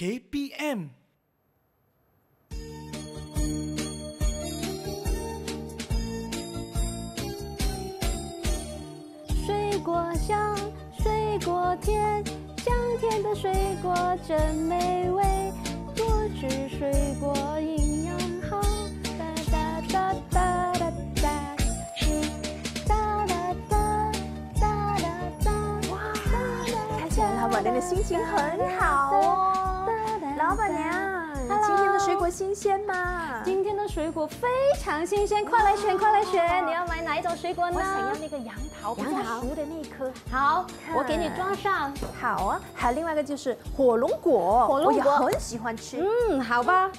KPM。水果香，水果甜，香甜的水果真美味。多吃水果营养好。哒哒哒哒哒哒。哇，看起来老板娘的心情很好哦。老板娘，今天的水果新鲜吗？今天的水果非常新鲜，快来选，快来选！你要买哪一种水果呢？我想要那个杨桃，杨桃熟的那一颗。好，我给你装上。好，啊，还有另外一个就是火龙果，火龙果很喜欢吃。嗯，好吧。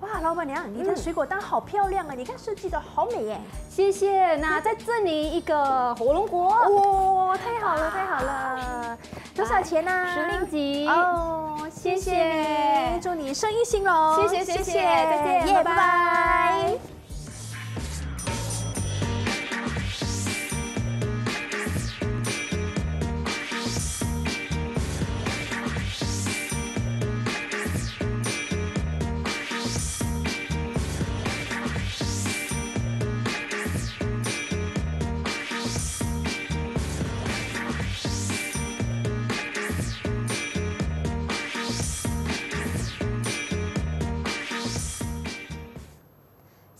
哇，老板娘，你的水果单好漂亮啊！你看设计的好美耶。谢谢，那在这里一个火龙果。哇，太好了，太好了！多少钱呢？十零级。谢谢你，祝你生意兴隆。谢谢谢谢，再见，拜拜。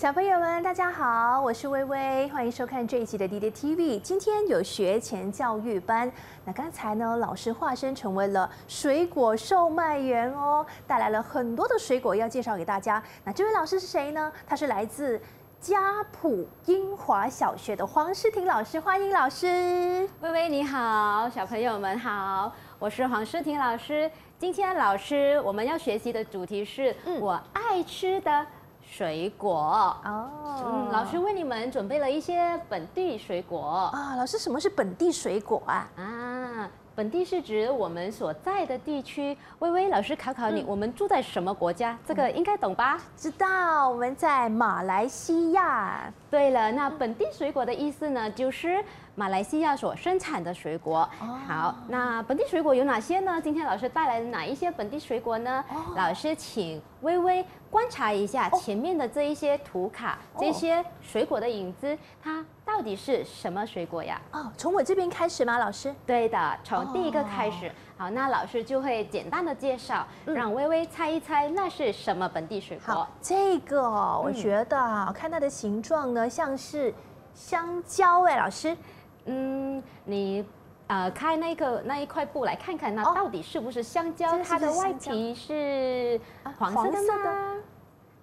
小朋友们，大家好，我是微微，欢迎收看这一集的滴滴 TV。今天有学前教育班，那刚才呢，老师化身成为了水果售卖员哦，带来了很多的水果要介绍给大家。那这位老师是谁呢？他是来自嘉谱英华小学的黄诗婷老师，欢迎老师。微微你好，小朋友们好，我是黄诗婷老师。今天老师我们要学习的主题是我爱吃的。水果哦，嗯，老师为你们准备了一些本地水果啊。老师，什么是本地水果啊？啊，本地是指我们所在的地区。微微，老师考考你，我们住在什么国家？这个应该懂吧？知道，我们在马来西亚。对了，那本地水果的意思呢？就是。马来西亚所生产的水果，好，那本地水果有哪些呢？今天老师带来了哪一些本地水果呢？老师请微微观察一下前面的这一些图卡，这些水果的影子，它到底是什么水果呀？哦，从我这边开始吗？老师？对的，从第一个开始。好，那老师就会简单的介绍，让微微猜一猜那是什么本地水果。好，这个我觉得看它的形状呢，像是香蕉。哎，老师。嗯，你，呃，开那个那一块布来看看，那到底是不是香蕉？它的外皮是黄色的吗？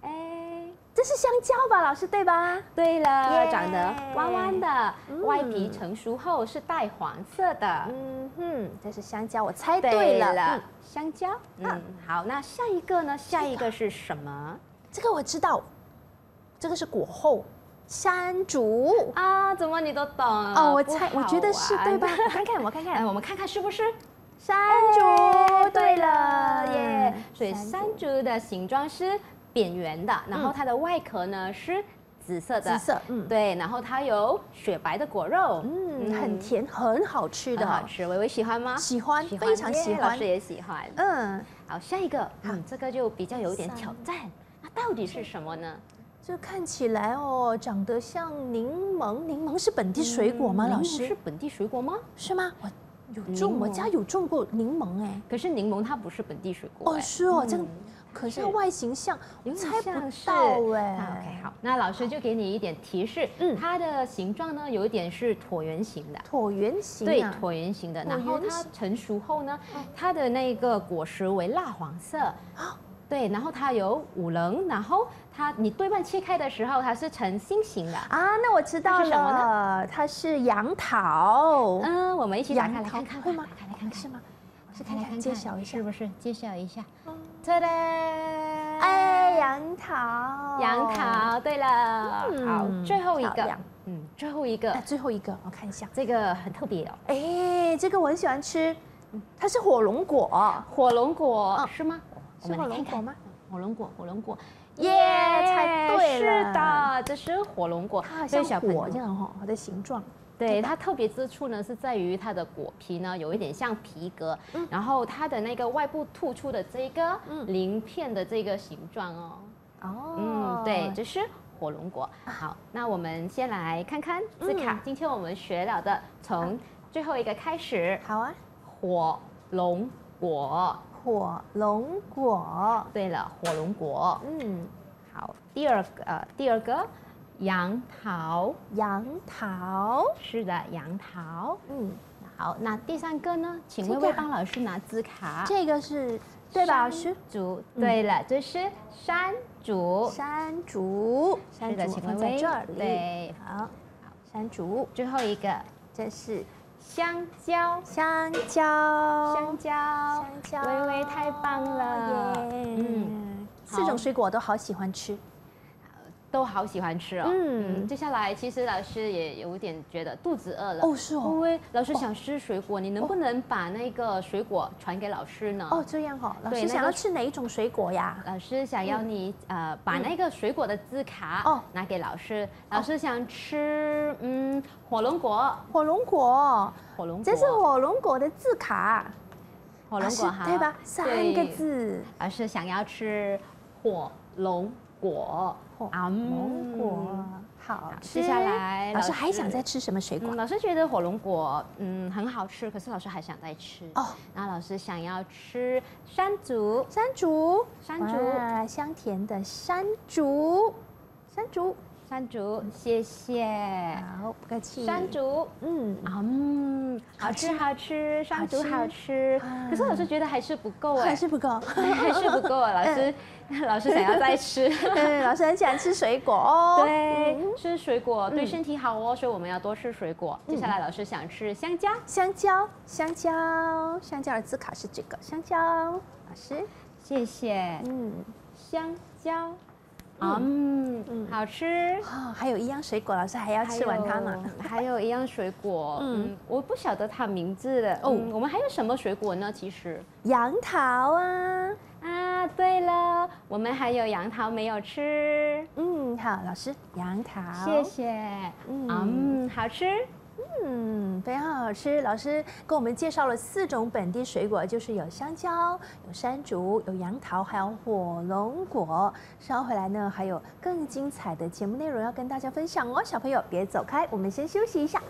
哎，这是香蕉吧，老师对吧？对了，长得弯弯的，外皮成熟后是带黄色的。嗯哼，这是香蕉，我猜对了，香蕉。嗯，好，那下一个呢？下一个是什么？这个我知道，这个是果后。山竹啊，怎么你都懂哦？我猜，我觉得是对吧？我看看，我看看，我们看看是不是山竹？对了耶！所以山竹的形状是扁圆的，然后它的外壳呢是紫色的，紫色，嗯，对，然后它有雪白的果肉，嗯，很甜，很好吃的，好吃。微微喜欢吗？喜欢，非常喜欢。老师也喜欢，嗯。好，下一个，嗯，这个就比较有点挑战，那到底是什么呢？看起来哦，长得像柠檬。柠檬是本地水果吗，老师？是本地水果吗？是吗？我有种，我家有种过柠檬哎。可是柠檬它不是本地水果哦，是哦，这的。可是它外形像，我猜不到哎。OK，好，那老师就给你一点提示。嗯，它的形状呢，有一点是椭圆形的。椭圆形。对，椭圆形的。然后它成熟后呢，它的那个果实为蜡黄色。啊。对，然后它有五棱，然后它你对半切开的时候，它是呈心形的啊。那我知道了，是什么呢？它是杨桃。嗯，我们一起打开来看看，会吗？打开来看看，是吗？是看来看看，介绍一下，是不是？介绍一下。对嘞。哎，杨桃。杨桃，对了。好，最后一个。嗯，最后一个，最后一个，我看一下，这个很特别哦。哎，这个我很喜欢吃，它是火龙果。火龙果，是吗？是火龙果吗？火龙果，火龙果，耶，猜对了，是的，这是火龙果。好像小果这样哈，它的形状。对，它特别之处呢是在于它的果皮呢有一点像皮革，然后它的那个外部突出的这个鳞片的这个形状哦。哦，嗯，对，这是火龙果。好，那我们先来看看字卡。今天我们学了的，从最后一个开始。好啊。火龙果。火龙果，对了，火龙果。嗯，好，第二个，呃，第二个，杨桃。杨桃，是的，杨桃。嗯，好，那第三个呢？请微微帮老师拿字卡。这个是对吧？竹，对了，这是山竹。山竹，山竹。请微微放在这里。对，好，好，山竹。最后一个这是。香蕉，香蕉，香蕉，香蕉，微微太棒了！嗯，四种水果我都好喜欢吃。都好喜欢吃哦。嗯，接下来其实老师也有点觉得肚子饿了哦，是哦。因为老师想吃水果，你能不能把那个水果传给老师呢？哦，这样哦。老师想要吃哪一种水果呀？老师想要你呃把那个水果的字卡哦拿给老师。老师想吃嗯火龙果。火龙果。火龙果。这是火龙果的字卡。火龙果，哈。对吧？三个字。老师想要吃火龙。果，火龙果好接下来，老师还想再吃什么水果？老师觉得火龙果，嗯，很好吃。可是老师还想再吃哦。然后老师想要吃山竹，山竹，山竹，香甜的山竹，山竹。山竹，谢谢。好，不客气。山竹，嗯，啊嗯，好吃，好吃，山竹好吃。可是老师觉得还是不够哎，还是不够，还是不够啊。老师，老师想要再吃。老师很喜欢吃水果哦。对，吃水果对身体好哦，所以我们要多吃水果。接下来老师想吃香蕉，香蕉，香蕉，香蕉的字卡是这个，香蕉。老师，谢谢。嗯，香蕉。嗯，好吃哦，还有一样水果，老师还要吃完它吗？还有一样水果，嗯，我不晓得它名字的哦。我们还有什么水果呢？其实杨桃啊啊！对了，我们还有杨桃没有吃，嗯，好，老师杨桃，谢谢，嗯，好吃。嗯，非常好吃。老师给我们介绍了四种本地水果，就是有香蕉、有山竹、有杨桃，还有火龙果。稍回来呢，还有更精彩的节目内容要跟大家分享哦，小朋友别走开，我们先休息一下。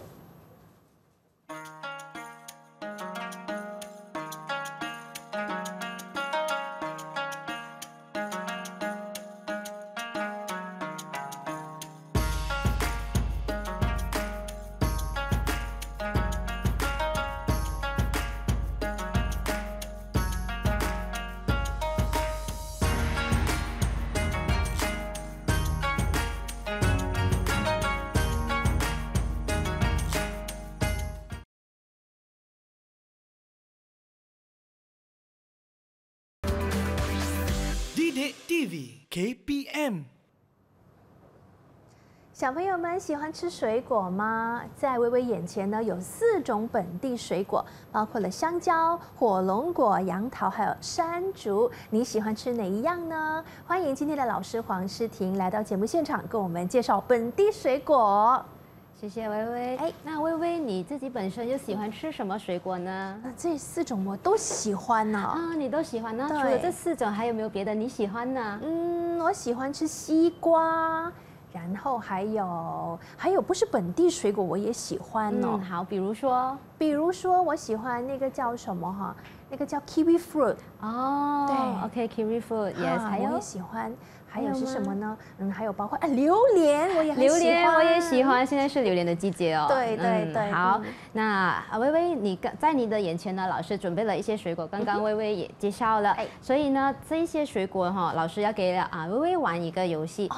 KTV、KPM，小朋友们喜欢吃水果吗？在微微眼前呢，有四种本地水果，包括了香蕉、火龙果、杨桃还有山竹。你喜欢吃哪一样呢？欢迎今天的老师黄诗婷来到节目现场，跟我们介绍本地水果。谢谢微微，哎，那微微你自己本身就喜欢吃什么水果呢？那这四种我都喜欢呢。啊，你都喜欢呢？除了这四种，还有没有别的你喜欢呢？嗯，我喜欢吃西瓜，然后还有还有不是本地水果我也喜欢呢。好，比如说，比如说我喜欢那个叫什么哈？那个叫 kiwi fruit 哦，对，OK kiwi fruit，yes，我也喜欢，还有是什么呢？嗯，还有包括啊，榴莲，我也很喜欢，榴莲我也喜欢，现在是榴莲的季节哦，对对对，好，那啊，微微，你在你的眼前呢，老师准备了一些水果，刚刚微微也介绍了，所以呢，这一些水果哈，老师要给啊微微玩一个游戏，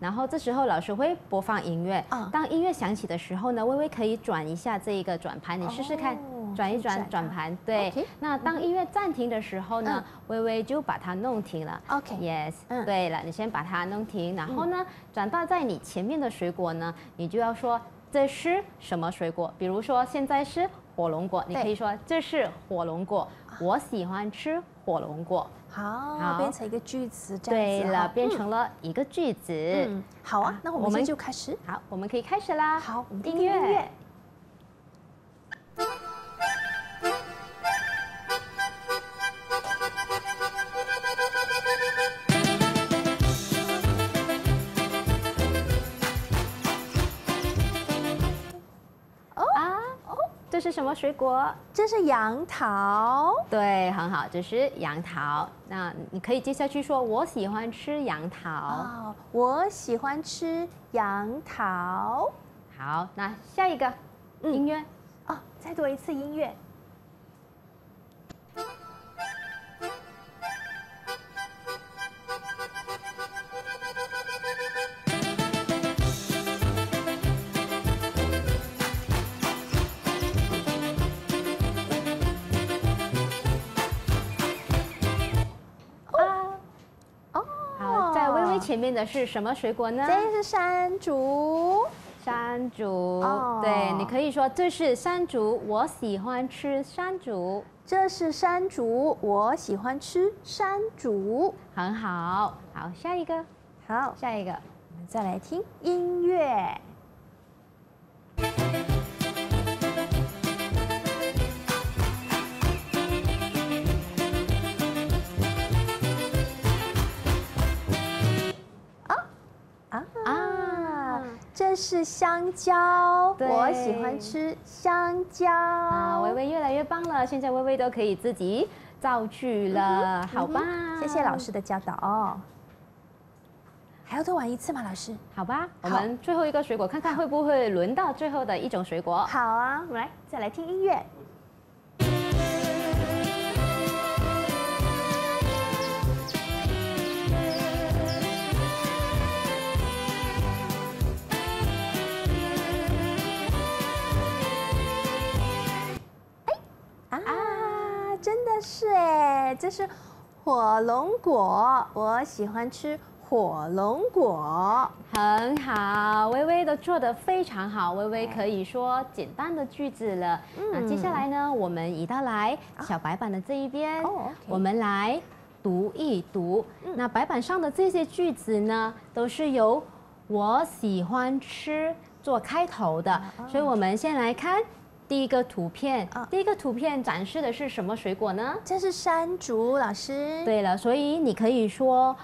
然后这时候老师会播放音乐，当音乐响起的时候呢，微微可以转一下这一个转盘，你试试看。转一转转盘，对。那当音乐暂停的时候呢，微微就把它弄停了。OK，Yes。对了，你先把它弄停，然后呢，转到在你前面的水果呢，你就要说这是什么水果？比如说现在是火龙果，你可以说这是火龙果，我喜欢吃火龙果。好，变成一个句子。对了，变成了一个句子。嗯，好啊，那我们就开始。好，我们可以开始啦。好，音乐。什么水果？这是杨桃，对，很好，这是杨桃。那你可以接下去说：“我喜欢吃杨桃。”哦，我喜欢吃杨桃。好，那下一个音乐，哦，再多一次音乐。前面的是什么水果呢？这是山竹，山竹。对你可以说这是山竹，我喜欢吃山竹。这是山竹，我喜欢吃山竹。很好，好下一个，好下一个，我们再来听音乐。是香蕉，我喜欢吃香蕉。啊，微微越来越棒了，现在微微都可以自己造句了，好吧？谢谢老师的教导。哦，还要再玩一次吗？老师，好吧。我们最后一个水果，看看会不会轮到最后的一种水果。好啊，我们来再来听音乐。这是火龙果，我喜欢吃火龙果，很好。微微都做得非常好，微微可以说简单的句子了。那接下来呢，我们移到来小白板的这一边，我们来读一读。那白板上的这些句子呢，都是由“我喜欢吃”做开头的，所以我们先来看。第一个图片，第一个图片展示的是什么水果呢？这是山竹，老师。对了，所以你可以说，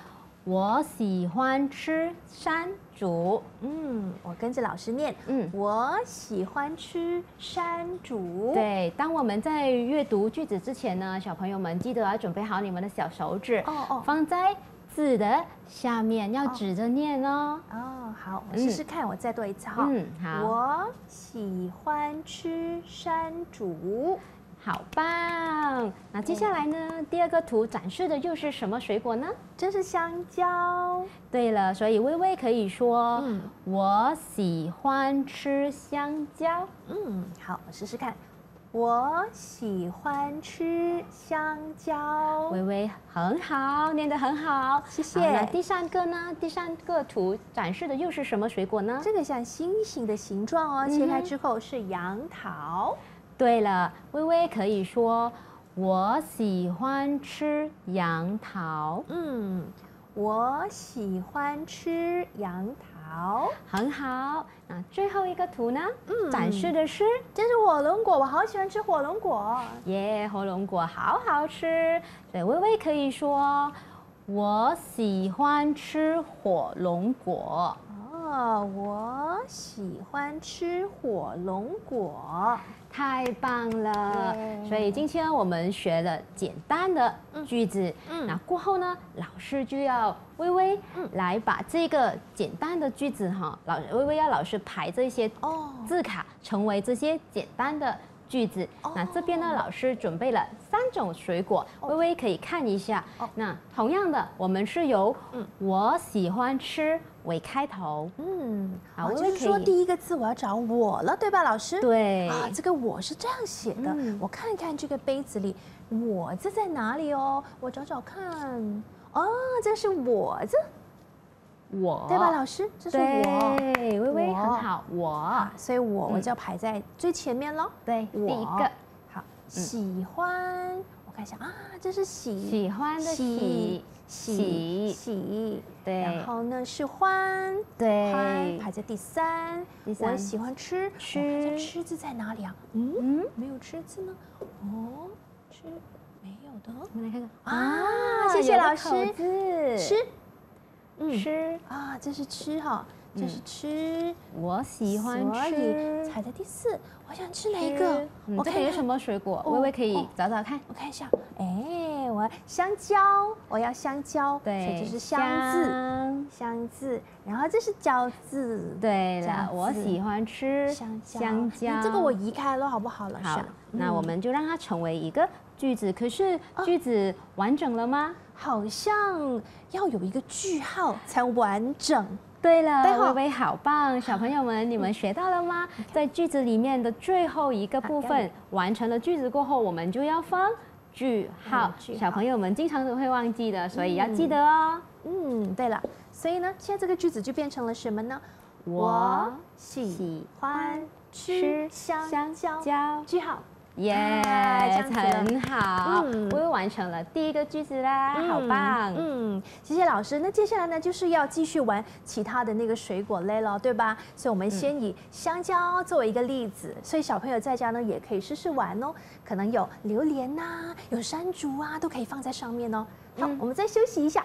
我喜欢吃山竹。嗯，我跟着老师念，嗯，我喜欢吃山竹。对，当我们在阅读句子之前呢，小朋友们记得要准备好你们的小手指，哦哦，放在。是的，下面要指着念哦。哦，好，我试试看，我再做一次哈。嗯，好。我喜欢吃山竹，好棒！那接下来呢？第二个图展示的又是什么水果呢？这是香蕉。对了，所以微微可以说：“我喜欢吃香蕉。”嗯，好，我试试看。我喜欢吃香蕉。微微很好，念得很好，谢谢。第三个呢？第三个图展示的又是什么水果呢？这个像星星的形状哦，切开之后是杨桃。对了，微微可以说我喜欢吃杨桃。嗯，我喜欢吃杨桃。好，很好。那最后一个图呢？展示的是，这是火龙果，我好喜欢吃火龙果。耶，火龙果好好吃。对，微微可以说，我喜欢吃火龙果。哦，我喜欢吃火龙果，太棒了。所以今天我们学了简单的句子，那过后呢，老师就要微微来把这个简单的句子哈，老微微要老师排这些字卡，成为这些简单的。句子，那这边呢？老师准备了三种水果，微微可以看一下。那同样的，我们是由“我喜欢吃”为开头。嗯，好，就是说第一个字我要找“我”了，对吧，老师？对，啊，这个“我”是这样写的。我看看这个杯子里，“我”字在哪里哦？我找找看。哦，这是“我”字。我对吧，老师，这是我微微很好，我所以，我我就排在最前面喽。对，第一个好，喜欢，我看一下啊，这是喜喜欢的喜喜喜，对，然后呢是欢，对欢排在第三，第三，我喜欢吃吃，这吃字在哪里啊？嗯没有吃字呢，哦，吃没有的哦，我们来看看啊，谢谢老师，吃。吃啊，这是吃哈，这是吃。我喜欢吃，踩在第四。我想吃哪一个？我看有什么水果，微微可以找找看。我看一下，哎，我香蕉，我要香蕉。对，这是“香”字，“香”字，然后这是“蕉”字。对了，我喜欢吃香蕉。香蕉，这个我移开了，好不好，老师？好，那我们就让它成为一个句子。可是句子完整了吗？好像要有一个句号才完整。对了，微微好棒，小朋友们你们学到了吗？在句子里面的最后一个部分，完成了句子过后，我们就要放句号。小朋友们经常都会忘记的，所以要记得哦。嗯，对了，所以呢，现在这个句子就变成了什么呢？我喜欢吃香蕉。句号。耶，很好，嗯，我又完成了第一个句子啦，好棒，嗯，谢谢老师，那接下来呢，就是要继续玩其他的那个水果类了，对吧？所以，我们先以香蕉作为一个例子，所以小朋友在家呢，也可以试试玩哦，可能有榴莲呐，有山竹啊，都可以放在上面哦。好，我们再休息一下。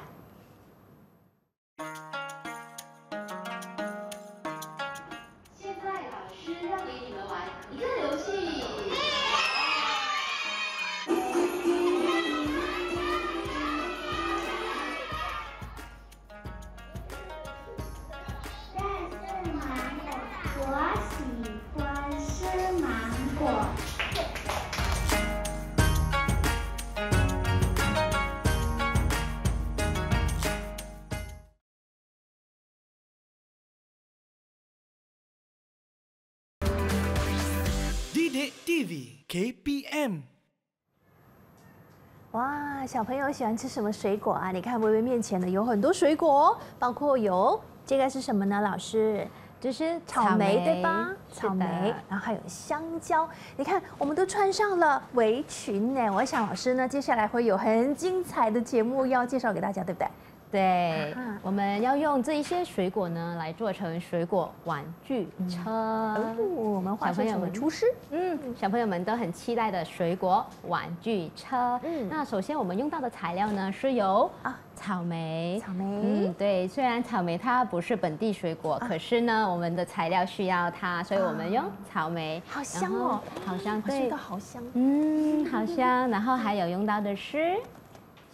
哇，小朋友喜欢吃什么水果啊？你看微微面前的有很多水果，包括有这个是什么呢？老师，这是草莓对吧？草莓，然后还有香蕉。你看，我们都穿上了围裙呢。我想老师呢，接下来会有很精彩的节目要介绍给大家，对不对？对，我们要用这一些水果呢，来做成水果玩具车。我们小朋友们厨师，嗯，小朋友们都很期待的水果玩具车。嗯，那首先我们用到的材料呢，是由啊草莓，草莓，嗯，对，虽然草莓它不是本地水果，可是呢，我们的材料需要它，所以我们用草莓，好香哦，好香，对，这好香，嗯，好香，然后还有用到的是。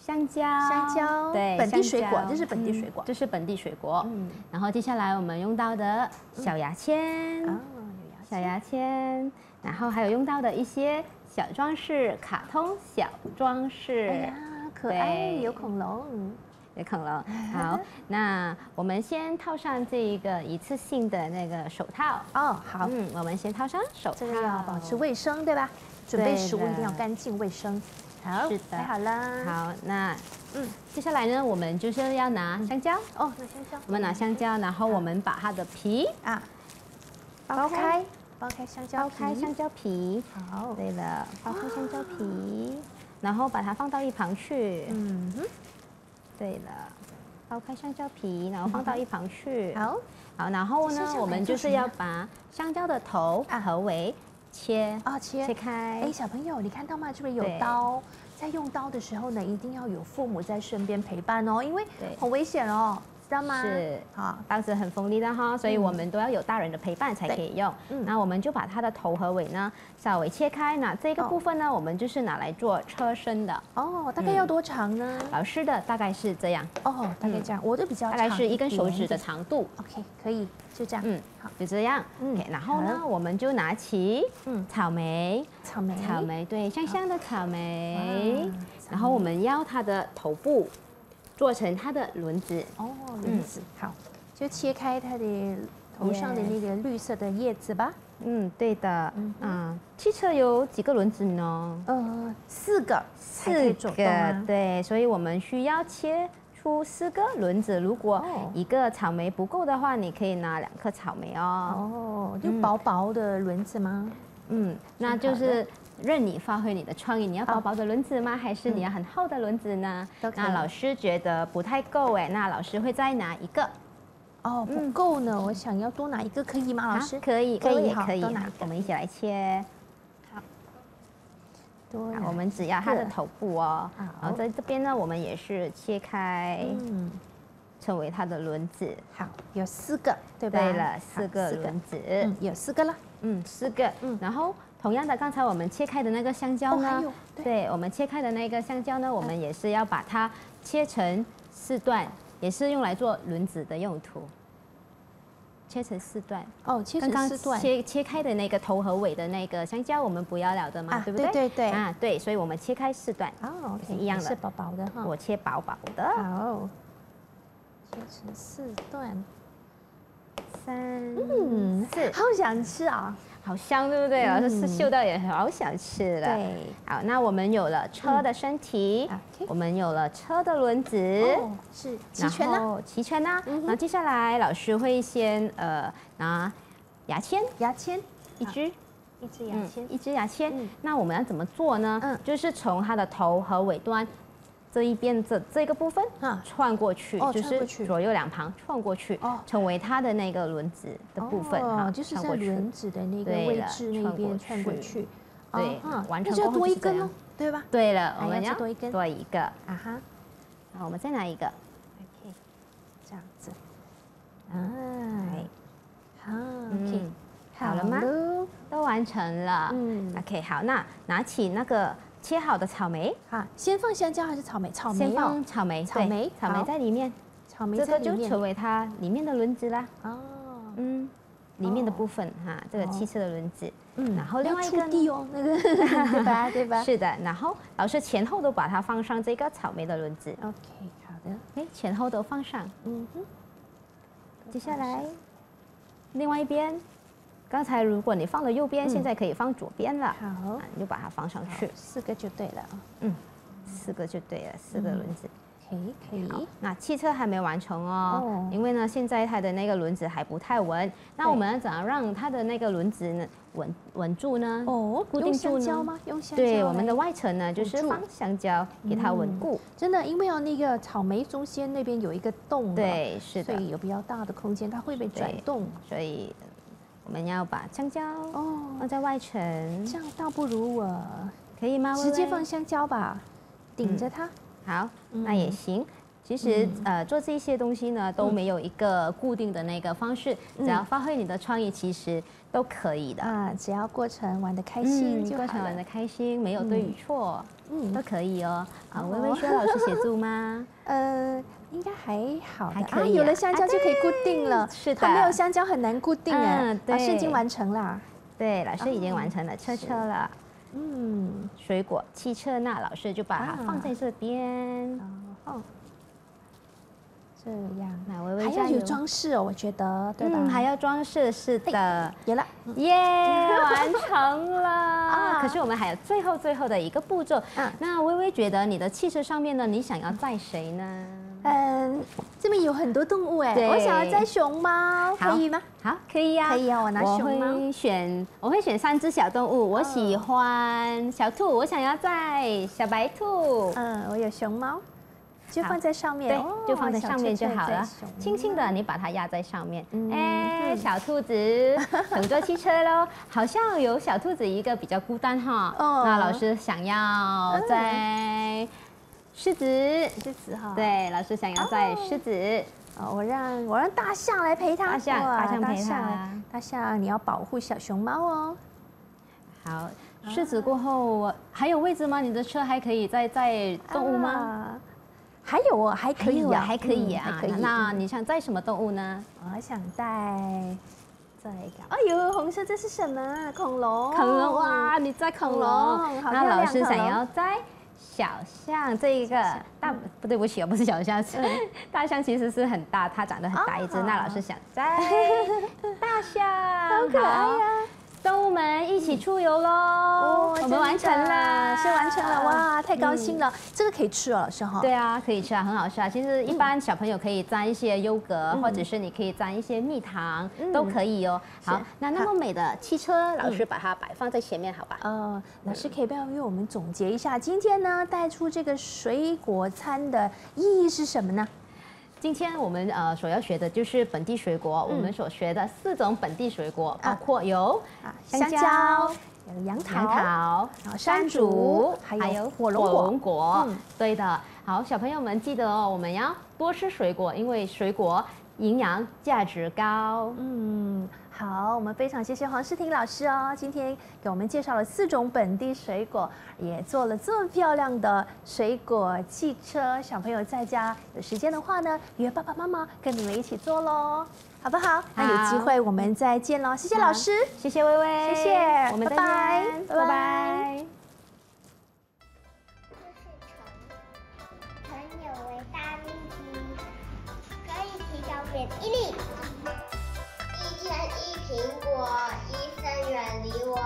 香蕉，香蕉，对，本地水果，这是本地水果，这是本地水果。嗯，然后接下来我们用到的小牙签，小牙签，然后还有用到的一些小装饰，卡通小装饰。哎呀，可爱，有恐龙，有恐龙。好，那我们先套上这一个一次性的那个手套。哦，好，嗯，我们先套上手套，这个要保持卫生，对吧？准备食物一定要干净卫生。好，的，好了。好，那，嗯，接下来呢，我们就是要拿香蕉哦，拿香蕉。我们拿香蕉，然后我们把它的皮啊剥开，剥开香蕉，剥开香蕉皮。好，对了，剥开香蕉皮，然后把它放到一旁去。嗯，对了，剥开香蕉皮，然后放到一旁去。好，好，然后呢，我们就是要把香蕉的头啊和尾。切啊，切切开！哎，小朋友，你看到吗？这边有刀，在用刀的时候呢，一定要有父母在身边陪伴哦，因为好危险哦。知道吗？是，好，当时很锋利的哈，所以我们都要有大人的陪伴才可以用。嗯，那我们就把它的头和尾呢，稍微切开。那这个部分呢，我们就是拿来做车身的。哦，大概要多长呢？老师的大概是这样。哦，大概这样，我的比较大概是一根手指的长度。OK，可以，就这样。嗯，好，就这样。OK，然后呢，我们就拿起，嗯，草莓，草莓，草莓，对，香香的草莓。然后我们要它的头部。做成它的轮子哦，轮子好，就切开它的头上的那个绿色的叶子吧。嗯，对的。嗯，汽车有几个轮子呢？呃，四个，四个，对。所以我们需要切出四个轮子。如果一个草莓不够的话，你可以拿两颗草莓哦。哦，就薄薄的轮子吗？嗯，那就是。任你发挥你的创意，你要薄薄的轮子吗？还是你要很厚的轮子呢？那老师觉得不太够哎，那老师会再拿一个。哦，不够呢，我想要多拿一个，可以吗？老师可以，可以，可以，我们一起来切。好。多。我们只要它的头部哦。好。然后在这边呢，我们也是切开，嗯，成为它的轮子。好，有四个，对不对？对了，四个轮子，有四个了。嗯，四个。嗯，然后。同样的，刚才我们切开的那个香蕉呢？对，我们切开的那个香蕉呢，我们也是要把它切成四段，也是用来做轮子的用途。切成四段。哦，切成四段。刚刚切切开的那个头和尾的那个香蕉，我们不要了的嘛，对不对？对对对。啊，对，所以我们切开四段。哦，一样的。是薄薄的哈。我切薄薄的。好。切成四段。三，嗯，是，好想吃啊，好香，对不对？老师是嗅到也好想吃了。对，好，那我们有了车的身体，我们有了车的轮子，是，齐全了，齐全然那接下来老师会先呃拿牙签，牙签，一支，一支牙签，一支牙签。那我们要怎么做呢？嗯，就是从它的头和尾端。这一边这这个部分，啊，串过去，就是左右两旁串过去，成为它的那个轮子的部分啊，就是在轮子的那个位置那边串过去，对，嗯，成就多一根哦，对吧？对了，我们要多一个，啊哈，好，我们再拿一个，OK，这样子，哎，好，OK，好了吗？都完成了，嗯，OK，好，那拿起那个。切好的草莓，哈，先放香蕉还是草莓？草莓，先放草莓，草莓，草莓在里面，草莓。这个就成为它里面的轮子啦。哦，嗯，里面的部分哈，这个汽车的轮子。嗯，然后另外一个那个 对吧？对吧？是的，然后老师前后都把它放上这个草莓的轮子。OK，好的。哎，前后都放上。嗯，哼。接下来，另外一边。刚才如果你放了右边，现在可以放左边了。好，你就把它放上去，四个就对了。嗯，四个就对了，四个轮子。可以，可以。那汽车还没完成哦，因为呢，现在它的那个轮子还不太稳。那我们怎样让它的那个轮子呢稳稳住呢？哦，固用香胶吗？用橡胶？对，我们的外层呢就是放香蕉给它稳固。真的，因为哦，那个草莓中间那边有一个洞，对，是的，所以有比较大的空间，它会被转动，所以。我们要把香蕉哦放在外层，这样倒不如我，可以吗？直接放香蕉吧，顶着它，好，那也行。其实呃，做这些东西呢都没有一个固定的那个方式，只要发挥你的创意，其实。都可以的啊，只要过程玩的开心，过程玩的开心，没有对与错，嗯，都可以哦。啊，文文需要老师协助吗？呃，应该还好的啊，有了香蕉就可以固定了，是的，没有香蕉很难固定啊。老师已经完成了。对，老师已经完成了车车了，嗯，水果汽车，那老师就把它放在这边，然后。这样，那微微还要有装饰哦，我觉得，嗯，还要装饰，是的，有了，耶，完成了 啊！可是我们还有最后最后的一个步骤，嗯，那微微觉得你的汽车上面呢，你想要载谁呢？嗯，这边有很多动物哎，我想要载熊猫，可以吗？好，可以呀，可以啊，我拿熊猫，我会选，我会选三只小动物，我喜欢小兔，我想要载小白兔，嗯，我有熊猫。就放在上面，对，就放在上面就好了。轻轻的，你把它压在上面。哎，小兔子，很 多汽车喽，好像有小兔子一个比较孤单哈。哦。那老师想要在狮子，狮子哈。对，老师想要在狮子。哦。我让我让大象来陪他。大象，大象陪象。大象，你要保护小熊猫哦。好，狮子过后还有位置吗？你的车还可以再再动物吗？还有哦，还可以啊，还可以啊。那你想带什么动物呢？我想带这一个。哎呦，红色这是什么？恐龙。恐龙哇，你摘恐龙。那老师想要摘小象这一个。大不对不起啊，不是小象，是 大象，其实是很大，它长得很大一只。那老师想摘大象，好可爱呀。动物们一起出游喽！我们完成了，先完成了，哇，太高兴了！这个可以吃哦，老师哈。对啊，可以吃啊，很好吃啊。其实一般小朋友可以沾一些优格，或者是你可以沾一些蜜糖，都可以哦。好，那那么美的汽车，老师把它摆放在前面，好吧？呃，老师可以不要为我们总结一下，今天呢带出这个水果餐的意义是什么呢？今天我们呃所要学的就是本地水果，我们所学的四种本地水果，包括有啊香蕉、有杨桃、山竹，还有火龙果。嗯，对的。好，小朋友们记得哦，我们要多吃水果，因为水果营养价值高。嗯。好，我们非常谢谢黄诗婷老师哦，今天给我们介绍了四种本地水果，也做了这么漂亮的水果汽车。小朋友在家有时间的话呢，约爸爸妈妈跟你们一起做喽，好不好？那有机会我们再见喽，谢谢老师，谢谢微微，谢谢，我们拜拜，拜拜。苹果医生远离我。